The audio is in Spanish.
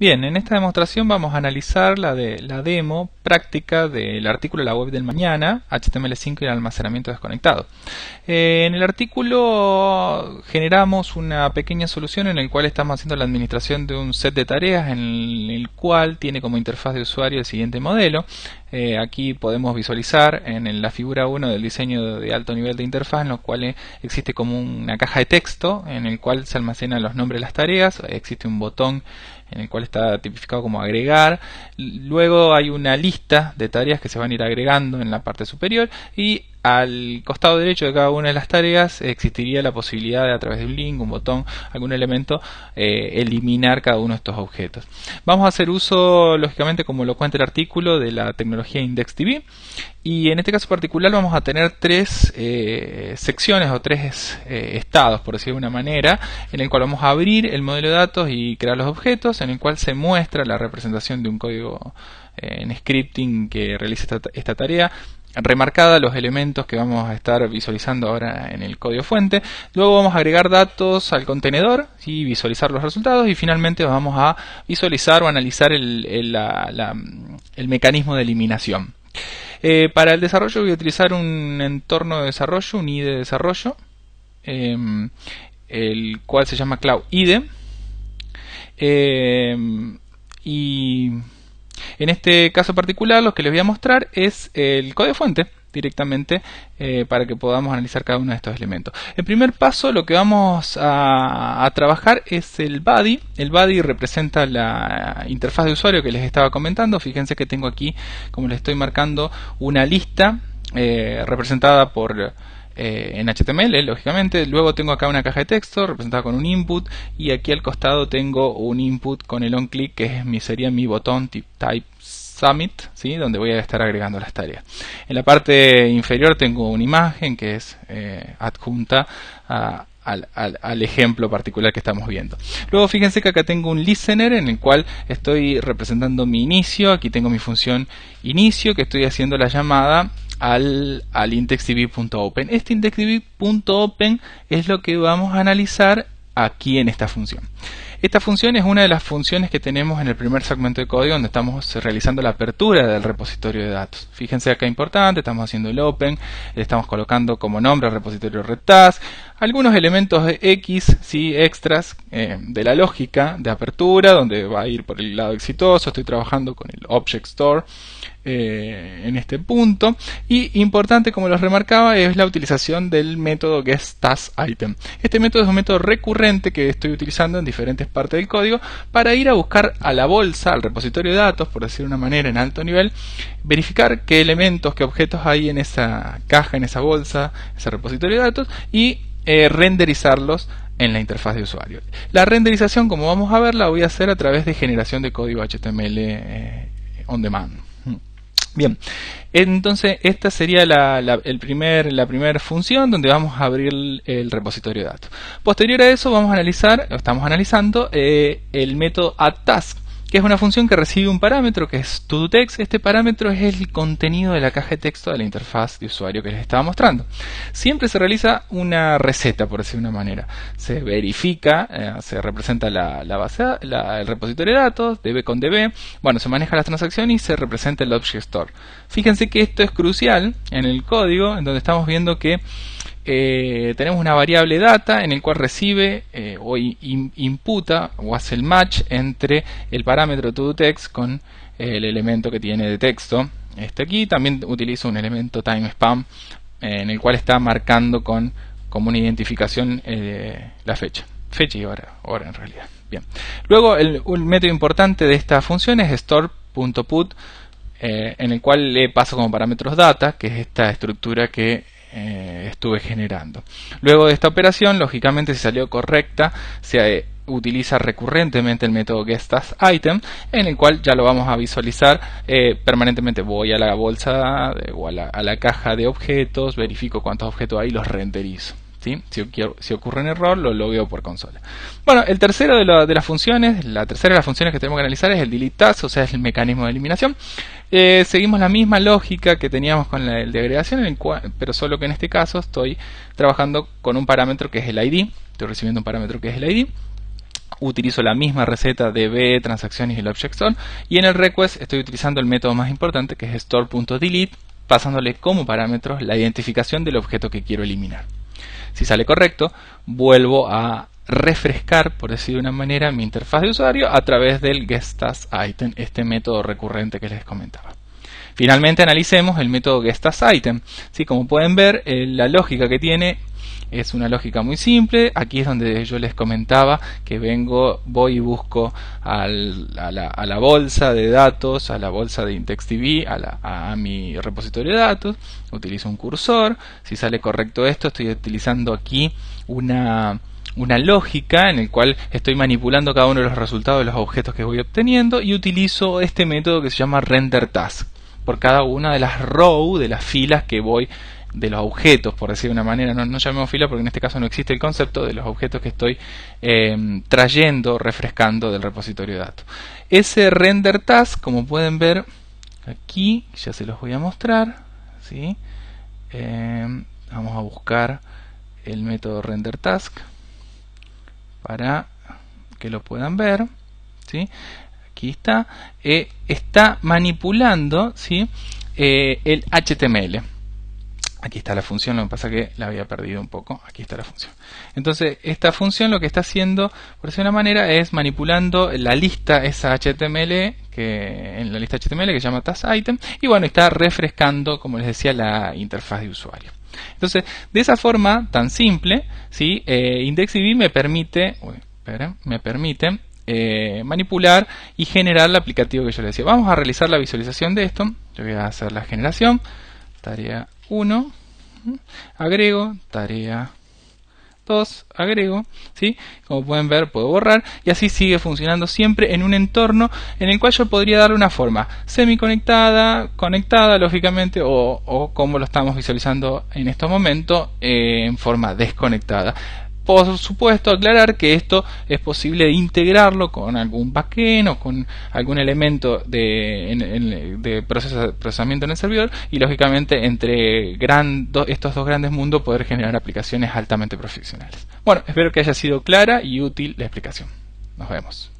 Bien, en esta demostración vamos a analizar la, de, la demo práctica del artículo de La web del mañana, HTML5 y el almacenamiento desconectado. Eh, en el artículo generamos una pequeña solución en el cual estamos haciendo la administración de un set de tareas en el cual tiene como interfaz de usuario el siguiente modelo. Eh, aquí podemos visualizar en, la figura 1 del diseño de alto nivel de interfaz, en lo cual existe como una caja de texto en el cual se almacenan los nombres de las tareas, existe un botón en el cual está tipificado como agregar. Luego hay una lista de tareas que se van a ir agregando en la parte superior y al costado derecho de cada una de las tareas existiría la posibilidad de a través de un link, un botón, algún elemento, eh, eliminar cada uno de estos objetos. Vamos a hacer uso, lógicamente, como lo cuenta el artículo, de la tecnología TV. y en este caso particular vamos a tener tres eh, secciones o tres eh, estados, por decirlo de una manera, en el cual vamos a abrir el modelo de datos y crear los objetos, en el cual se muestra la representación de un código en scripting que realiza esta tarea remarcada los elementos que vamos a estar visualizando ahora en el código fuente. Luego vamos a agregar datos al contenedor y visualizar los resultados. Y finalmente vamos a visualizar o analizar el, mecanismo de eliminación. Eh, para el desarrollo voy a utilizar un entorno de desarrollo, un IDE de desarrollo, em, el cual se llama Cloud IDE. Em, y en este caso particular, lo que les voy a mostrar es el código fuente directamente eh, para que podamos analizar cada uno de estos elementos. El primer paso, lo que vamos a, trabajar es el body. El body representa la interfaz de usuario que les estaba comentando. Fíjense que tengo aquí, como les estoy marcando, una lista eh, representada por eh, en HTML, lógicamente. Luego tengo acá una caja de texto representada con un input y aquí al costado tengo un input con el on onClick que es mi, sería mi botón type Summit, ¿sí? donde voy a estar agregando las tareas. En la parte inferior tengo una imagen que es eh, adjunta al, al, ejemplo particular que estamos viendo. Luego fíjense que acá tengo un listener en el cual estoy representando mi inicio, aquí tengo mi función inicio que estoy haciendo la llamada al, al indexdb.open. Este indexdb.open es lo que vamos a analizar aquí en esta función. Esta función es una de las funciones que tenemos en el primer segmento de código donde estamos realizando la apertura del repositorio de datos. Fíjense acá importante, estamos haciendo el open, le estamos colocando como nombre al repositorio RedTask, algunos elementos de X, ¿sí? extras eh, de la lógica de apertura, donde va a ir por el lado exitoso, estoy trabajando con el Object Store, eh, en este punto. Y importante, como los remarcaba, es la utilización del método que item. Este método es un método recurrente que estoy utilizando en diferentes partes del código para ir a buscar a la bolsa, al repositorio de datos, por decir de una manera, en alto nivel, verificar qué elementos, qué objetos hay en esa caja, en esa bolsa, ese repositorio de datos y eh, renderizarlos en la interfaz de usuario. La renderización, como vamos a ver, la voy a hacer a través de generación de código HTML eh, on demand. Bien, entonces esta sería la, el primer, la primera función donde vamos a abrir el, repositorio de datos. Posterior a eso vamos a analizar, estamos analizando eh, el método addTask, que es una función que recibe un parámetro que es text. Este parámetro es el contenido de la caja de texto de la interfaz de usuario que les estaba mostrando. Siempre se realiza una receta, por decir una manera. Se verifica, eh, se representa la, base, el repositorio de datos, DB con DB. Bueno, se maneja las transacciones y se representa el Object Store. Fíjense que esto es crucial en el código, en donde estamos viendo que eh, tenemos una variable data en el cual recibe eh, o imputa o hace el match entre el parámetro toDoText con el elemento que tiene de texto. Este aquí también utilizo un elemento timeSpam eh, en el cual está marcando con como una identificación la fecha. Fecha y hora, hora en realidad. Bien. Luego un método importante de esta función es store.put en el cual le paso como parámetros data, que es esta estructura que eh, estuve generando. Luego de esta operación, lógicamente si salió correcta, se eh, utiliza recurrentemente el método item en el cual ya lo vamos a visualizar eh, permanentemente. Voy a la bolsa o a la, a la, caja de objetos, verifico cuántos objetos hay y los renderizo. Si, si, ocurre un error, lo logueo por consola. Bueno, el tercero de, la, las funciones, la tercera de las funciones que tenemos que analizar es el delete o sea, es el mecanismo de eliminación. Eh, seguimos la misma lógica que teníamos con el de agregación, pero solo que en este caso estoy trabajando con un parámetro que es el ID, estoy recibiendo un parámetro que es el ID utilizo la misma receta de B, transacciones y el object Y en el request estoy utilizando el método más importante que es store.delete, pasándole como parámetros la identificación del objeto que quiero eliminar. Si sale correcto, vuelvo a refrescar, por decir de una manera, mi interfaz de usuario a través del Item, este método recurrente que les comentaba. Finalmente analicemos el método guestTaskItem. ¿Sí? Como pueden ver, eh, la lógica que tiene es una lógica muy simple, aquí es donde yo les comentaba que vengo, voy y busco a, la, bolsa de datos, a la bolsa de IntextDB, a, a mi repositorio de datos, utilizo un cursor, si sale correcto esto, estoy utilizando aquí una, una lógica en el cual estoy manipulando cada uno de los resultados de los objetos que voy obteniendo y utilizo este método que se llama render task por cada una de las row de las filas que voy de los objetos, por decir de una manera, no, no llamemos fila porque en este caso no existe el concepto de los objetos que estoy eh, trayendo, refrescando del repositorio de datos. Ese render task, como pueden ver aquí, ya se los voy a mostrar, ¿sí? Eh, vamos a buscar el método render task para que lo puedan ver, ¿sí? aquí está, eh, está manipulando ¿sí? el HTML. Aquí está la función, lo que pasa es que la había perdido un poco. Aquí está la función. Entonces, esta función lo que está haciendo, por decir una manera, es manipulando la lista, esa HTML, que en la lista HTML que se llama taskItem item, y bueno, está refrescando, como les decía, la interfaz de usuario. Entonces, de esa forma tan simple, ¿sí? Eh, me permite, me permite eh, manipular y generar el aplicativo que yo les decía. Vamos a realizar la visualización de esto. Yo voy a hacer la generación, tarea 1, agrego, tarea 2, agrego, ¿sí? Como pueden ver, puedo borrar y así sigue funcionando siempre en un entorno en el cual yo podría darle una forma semiconectada, conectada, lógicamente, o, como lo estamos visualizando en estos momentos, eh, en forma desconectada por supuesto aclarar que esto es posible integrarlo con algún backend o con algún elemento de, de procesamiento en el servidor y lógicamente entre estos dos grandes mundos poder generar aplicaciones altamente profesionales. Bueno, espero que haya sido clara y útil la explicación. Nos vemos.